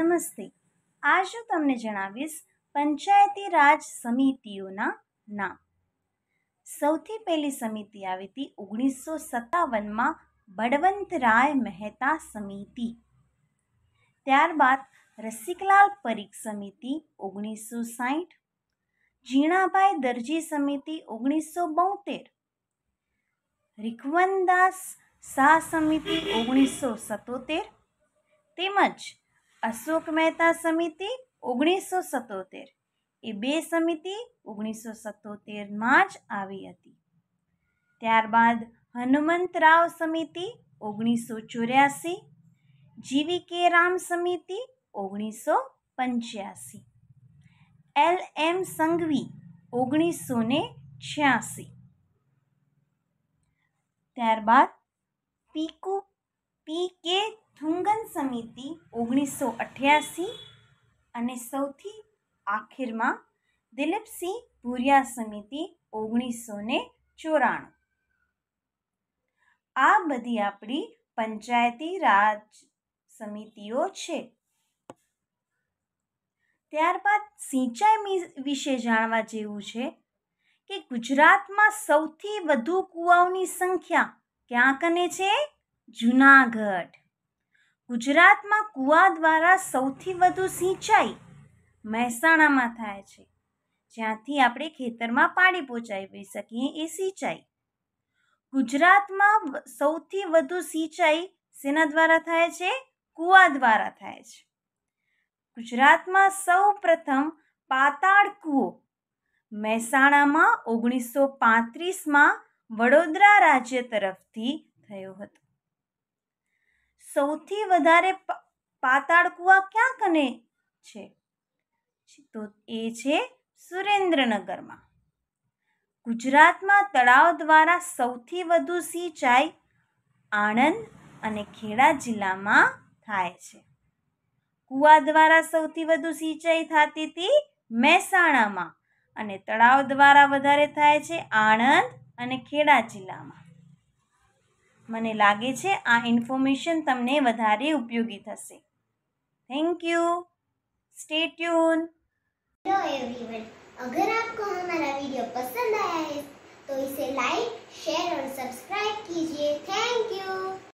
નમસ્તે આજ હું તમને જણાવીશ પંચાયતી રાજ સમિતિઓના નામ સૌથી પહેલી સમિતિ આવી હતી ઓગણીસો સત્તાવનમાં બળવંતરાય મહેતા સમિતિ ત્યારબાદ રસિકલાલ પરીખ સમિતિ ઓગણીસો સાઠ ઝીણાભાઈ દરજી સમિતિ ઓગણીસો બોતેર રીખવનદાસ શાહ સમિતિ ઓગણીસો સત્તોતેર તેમજ અશોક મહેતા સમિતિ ઓગણીસો સત્તોતેર એ બે સમિતિ ઓગણીસો સત્તોતેરમાં જ આવી હતી ત્યારબાદ હનુમંતરાવ સમિતિ ઓગણીસો ચોર્યાસી જીવી કે રામ સમિતિ ઓગણીસો પંચ્યાસી એલ એમ સંઘવી ઓગણીસો ને છ્યાસી ત્યારબાદ પીકુ પી કે સમિતિ ઓગણીસો અઠ્યાસી અને સૌથી આખિરમાં દિલીપસિંહ ભૂરિયા સમિતિ ઓગણીસો ને ચોરાણું આ બધી આપણી પંચાયતી રાજ સમિતિઓ છે ત્યારબાદ સિંચાઈ વિશે જાણવા જેવું છે કે ગુજરાતમાં સૌથી વધુ કૂવાઓની સંખ્યા ક્યાં કને છે જુનાગઢ ગુજરાતમાં કૂવા દ્વારા સૌથી વધુ સિંચાઈ મહેસાણામાં થાય છે જ્યાંથી આપણે ખેતરમાં પાણી પહોંચાડી શકીએ એ સિંચાઈ ગુજરાતમાં સૌથી વધુ સિંચાઈ સેના દ્વારા થાય છે કૂવા દ્વારા થાય છે ગુજરાતમાં સૌ પ્રથમ પાતાળ કૂવો મહેસાણામાં ઓગણીસો પાંત્રીસમાં વડોદરા રાજ્ય તરફથી થયો હતો સૌથી વધારે પાતાળ કૂવા ક્યાં કને છે તો એ છે સુરેન્દ્રનગરમાં ગુજરાતમાં તળાવ દ્વારા સૌથી વધુ સિંચાઈ આણંદ અને ખેડા જિલ્લામાં થાય છે કૂવા દ્વારા સૌથી વધુ સિંચાઈ થતી હતી મહેસાણામાં અને તળાવ દ્વારા વધારે થાય છે આણંદ અને ખેડા જિલ્લામાં મને લાગે છે આ ઇન્ફોર્મેશન તમને વધારે ઉપયોગી થશે thank you stay tune hello everyone अगर आपको हमारा वीडियो पसंद